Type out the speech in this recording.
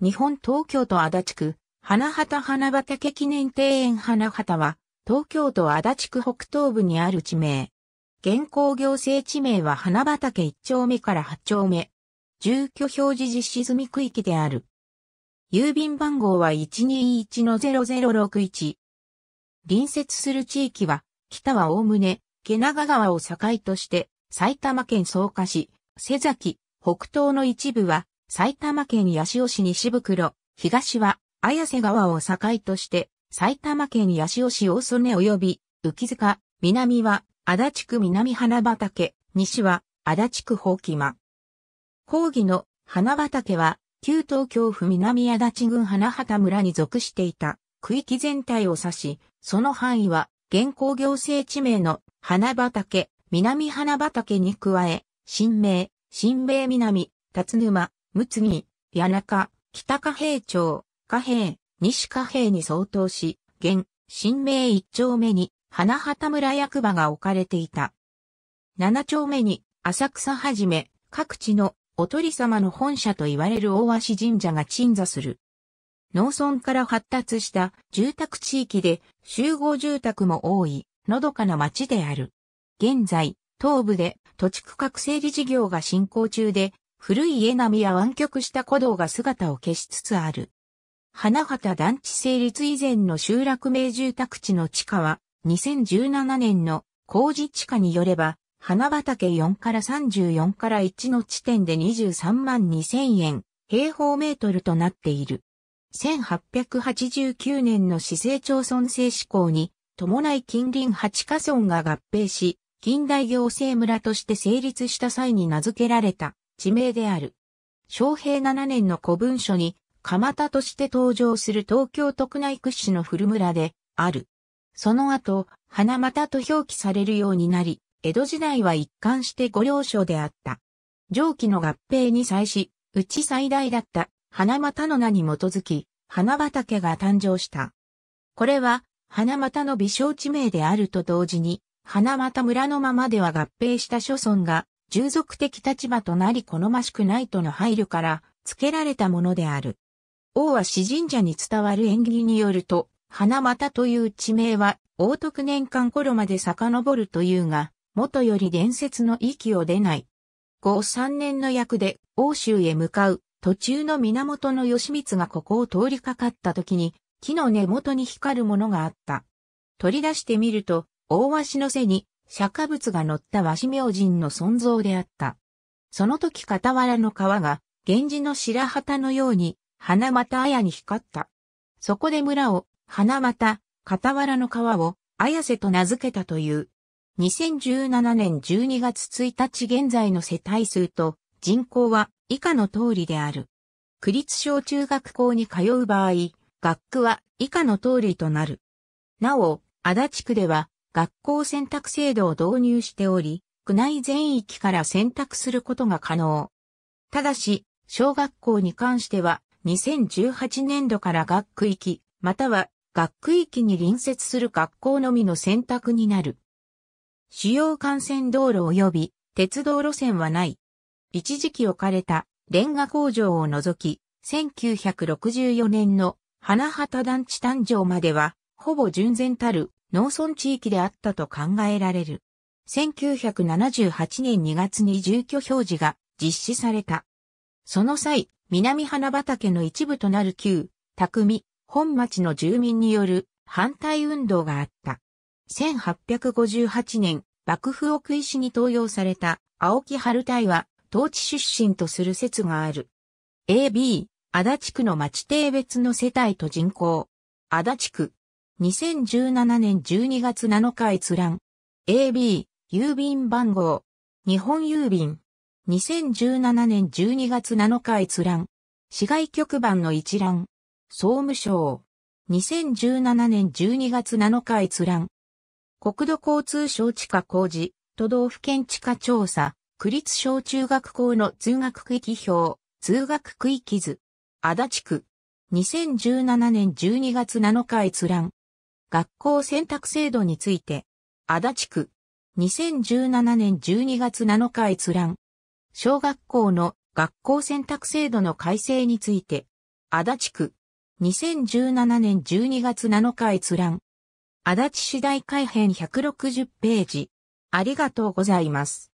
日本東京都足立区、花畑花畑記念庭園花畑は、東京都足立区北東部にある地名。現行行政地名は花畑1丁目から8丁目。住居表示実施済み区域である。郵便番号は121-0061。隣接する地域は、北は概ね、毛長川を境として、埼玉県草加市、瀬崎、北東の一部は、埼玉県八潮市西袋、東は、綾瀬川を境として、埼玉県八潮市大曽根及び、浮塚、南は、足立区南花畑、西は、足立区宝木間。講義の花畑は、旧東京府南足立郡花畑村に属していた区域全体を指し、その範囲は現行行政地名の花畑、南花畑に加え、新名、新名南、辰沼、むつぎ、谷中、北貨幣町、貨幣、西貨幣に相当し、現、新名一丁目に、花畑村役場が置かれていた。七丁目に、浅草はじめ、各地のおとり様の本社と言われる大足神社が鎮座する。農村から発達した住宅地域で集合住宅も多い、のどかな町である。現在、東部で土地区画整理事業が進行中で、古い家並みや湾曲した古道が姿を消しつつある。花畑団地成立以前の集落名住宅地の地価は、2017年の工事地価によれば、花畑4から34から1の地点で23万2000円、平方メートルとなっている。1889年の市政町村制施行に、伴い近隣八カ村が合併し、近代行政村として成立した際に名付けられた地名である。昭平7年の古文書に、蒲田として登場する東京都内屈指の古村である。その後、花又と表記されるようになり、江戸時代は一貫して御領所であった。上記の合併に際し、うち最大だった花又の名に基づき、花畑が誕生した。これは、花又の微小地名であると同時に、花又村のままでは合併した諸村が従属的立場となり好ましくないとの配慮から付けられたものである。王は詩神社に伝わる縁起によると、花又という地名は、王徳年間頃まで遡るというが、元より伝説の息を出ない。後三年の役で、欧州へ向かう、途中の源義満がここを通りかかった時に、木の根元に光るものがあった。取り出してみると、大鷲の背に釈迦仏が乗った和紙明神の存像であった。その時傍らの川が、源氏の白旗のように、花又綾に光った。そこで村を、花又、傍らの川を、綾瀬と名付けたという。2017年12月1日現在の世帯数と人口は以下の通りである。区立小中学校に通う場合、学区は以下の通りとなる。なお、足立区では学校選択制度を導入しており、区内全域から選択することが可能。ただし、小学校に関しては、2018年度から学区域、または学区域に隣接する学校のみの選択になる。主要幹線道路及び鉄道路線はない。一時期置かれたレンガ工場を除き、1964年の花畑団地誕生までは、ほぼ純然たる農村地域であったと考えられる。1978年2月に住居表示が実施された。その際、南花畑の一部となる旧、匠、本町の住民による反対運動があった。1858年、幕府奥しに登用された青木春隊は、当地出身とする説がある。AB、足立区の町定別の世帯と人口。足立区、2017年12月7日閲覧。AB、郵便番号。日本郵便。2017年12月7日閲覧。市外局番の一覧。総務省。2017年12月7日閲覧。国土交通省地下工事、都道府県地下調査、区立小中学校の通学区域表、通学区域図。足立区。2017年12月7日閲覧。学校選択制度について、足立区、2017年12月7日閲覧、小学校の学校選択制度の改正について、足立区、2017年12月7日閲覧、足立市大改編160ページ、ありがとうございます。